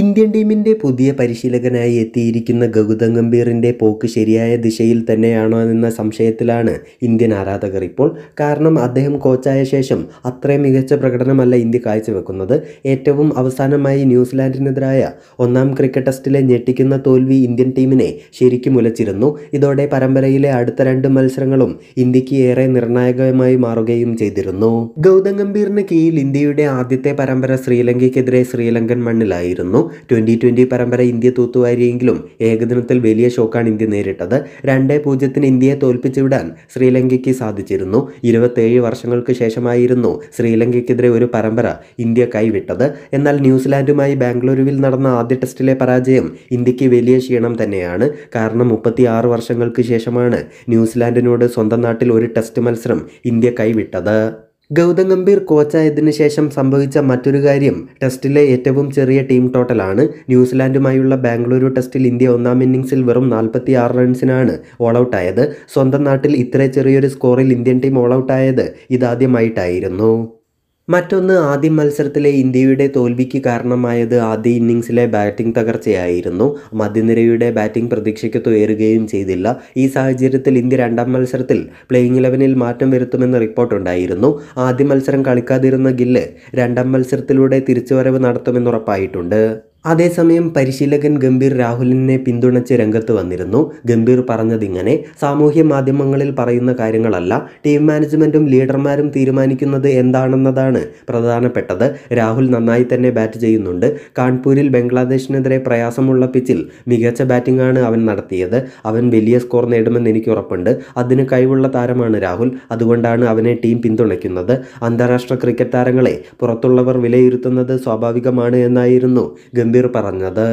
Indian ടീമിൻ്റെ പുതിയ പരിശീലകനായി എത്തിയിരിക്കുന്ന ഗൗതം ഗംഭീറിൻ്റെ പോക്ക് ശരിയായ ദിശയിൽ തന്നെയാണോ എന്ന സംശയത്തിലാണ് ഇന്ത്യൻ ആരാധകർ ഇപ്പോൾ കാരണം അദ്ദേഹം കോച്ചായ ശേഷം അത്രയും മികച്ച പ്രകടനമല്ല ഇന്ത്യ കാഴ്ചവെക്കുന്നത് ഏറ്റവും അവസാനമായി ന്യൂസിലാൻഡിനെതിരായ ഒന്നാം ക്രിക്കറ്റ് ടെസ്റ്റിലെ ഞെട്ടിക്കുന്ന തോൽവി ഇന്ത്യൻ ടീമിനെ ശരിക്കും ഉലച്ചിരുന്നു ഇതോടെ പരമ്പരയിലെ അടുത്ത രണ്ട് മത്സരങ്ങളും ഇന്ത്യക്ക് ഏറെ നിർണായകമായി മാറുകയും ചെയ്തിരുന്നു ഗൗതം ഗംഭീറിന് കീഴിൽ ഇന്ത്യയുടെ ആദ്യത്തെ പരമ്പര ശ്രീലങ്കയ്ക്കെതിരെ ശ്രീലങ്കൻ മണ്ണിലായിരുന്നു ട്വൻ്റി ട്വൻ്റി പരമ്പര ഇന്ത്യ തൂത്തുവാരിയെങ്കിലും ഏകദിനത്തിൽ വലിയ ഷോക്കാണ് ഇന്ത്യ നേരിട്ടത് രണ്ടേ പൂജ്യത്തിന് ഇന്ത്യയെ തോൽപ്പിച്ചുവിടാൻ ശ്രീലങ്കയ്ക്ക് സാധിച്ചിരുന്നു ഇരുപത്തേഴ് വർഷങ്ങൾക്ക് ശേഷമായിരുന്നു ശ്രീലങ്കയ്ക്കെതിരെ ഒരു പരമ്പര ഇന്ത്യ കൈവിട്ടത് എന്നാൽ ന്യൂസിലാൻഡുമായി ബാംഗ്ലൂരുവിൽ നടന്ന ആദ്യ ടെസ്റ്റിലെ പരാജയം ഇന്ത്യക്ക് വലിയ ക്ഷീണം തന്നെയാണ് കാരണം മുപ്പത്തി വർഷങ്ങൾക്ക് ശേഷമാണ് ന്യൂസിലാൻഡിനോട് സ്വന്തം നാട്ടിൽ ഒരു ടെസ്റ്റ് മത്സരം ഇന്ത്യ കൈവിട്ടത് ഗൗതം ഗംഭീർ കോച്ചായതിനു ശേഷം സംഭവിച്ച മറ്റൊരു കാര്യം ടെസ്റ്റിലെ ഏറ്റവും ചെറിയ ടീം ടോട്ടലാണ് ന്യൂസിലാൻഡുമായുള്ള ബാംഗ്ലൂരു ടെസ്റ്റിൽ ഇന്ത്യ ഒന്നാം ഇന്നിംഗ്സിൽ വെറും നാൽപ്പത്തി ആറ് റൺസിനാണ് ഓൾ ഔട്ടായത് സ്വന്തം നാട്ടിൽ ഇത്ര ചെറിയൊരു സ്കോറിൽ ഇന്ത്യൻ ടീം ഓൾ ഔട്ടായത് ഇതാദ്യമായിട്ടായിരുന്നു മറ്റൊന്ന് ആദ്യ മത്സരത്തിലെ ഇന്ത്യയുടെ തോൽവിക്ക് കാരണമായത് ആദ്യ ഇന്നിങ്സിലെ ബാറ്റിംഗ് തകർച്ചയായിരുന്നു മധ്യനിരയുടെ ബാറ്റിംഗ് പ്രതീക്ഷയ്ക്ക് തുയരുകയും ചെയ്തില്ല ഈ സാഹചര്യത്തിൽ ഇന്ത്യ രണ്ടാം മത്സരത്തിൽ പ്ലേയിങ് ഇലവനിൽ മാറ്റം വരുത്തുമെന്ന് റിപ്പോർട്ടുണ്ടായിരുന്നു ആദ്യ മത്സരം കളിക്കാതിരുന്ന ഗില്ല് രണ്ടാം മത്സരത്തിലൂടെ തിരിച്ചുവരവ് നടത്തുമെന്നുറപ്പായിട്ടുണ്ട് അതേസമയം പരിശീലകൻ ഗംഭീർ രാഹുലിനെ പിന്തുണച്ച് രംഗത്ത് വന്നിരുന്നു ഗംഭീർ പറഞ്ഞതിങ്ങനെ സാമൂഹ്യ മാധ്യമങ്ങളിൽ പറയുന്ന കാര്യങ്ങളല്ല ടീം മാനേജ്മെൻറ്റും ലീഡർമാരും തീരുമാനിക്കുന്നത് എന്താണെന്നതാണ് പ്രധാനപ്പെട്ടത് രാഹുൽ നന്നായി തന്നെ ബാറ്റ് ചെയ്യുന്നുണ്ട് കാൺപൂരിൽ ബംഗ്ലാദേശിനെതിരെ പ്രയാസമുള്ള പിച്ചിൽ മികച്ച ബാറ്റിംഗ് ആണ് അവൻ നടത്തിയത് അവൻ വലിയ സ്കോർ നേടുമെന്ന് എനിക്ക് ഉറപ്പുണ്ട് അതിന് കഴിവുള്ള താരമാണ് രാഹുൽ അതുകൊണ്ടാണ് അവനെ ടീം പിന്തുണയ്ക്കുന്നത് അന്താരാഷ്ട്ര ക്രിക്കറ്റ് താരങ്ങളെ പുറത്തുള്ളവർ വിലയിരുത്തുന്നത് സ്വാഭാവികമാണ് എന്നായിരുന്നു ഗംഭീർ ഗംഭീർ പറഞ്ഞത്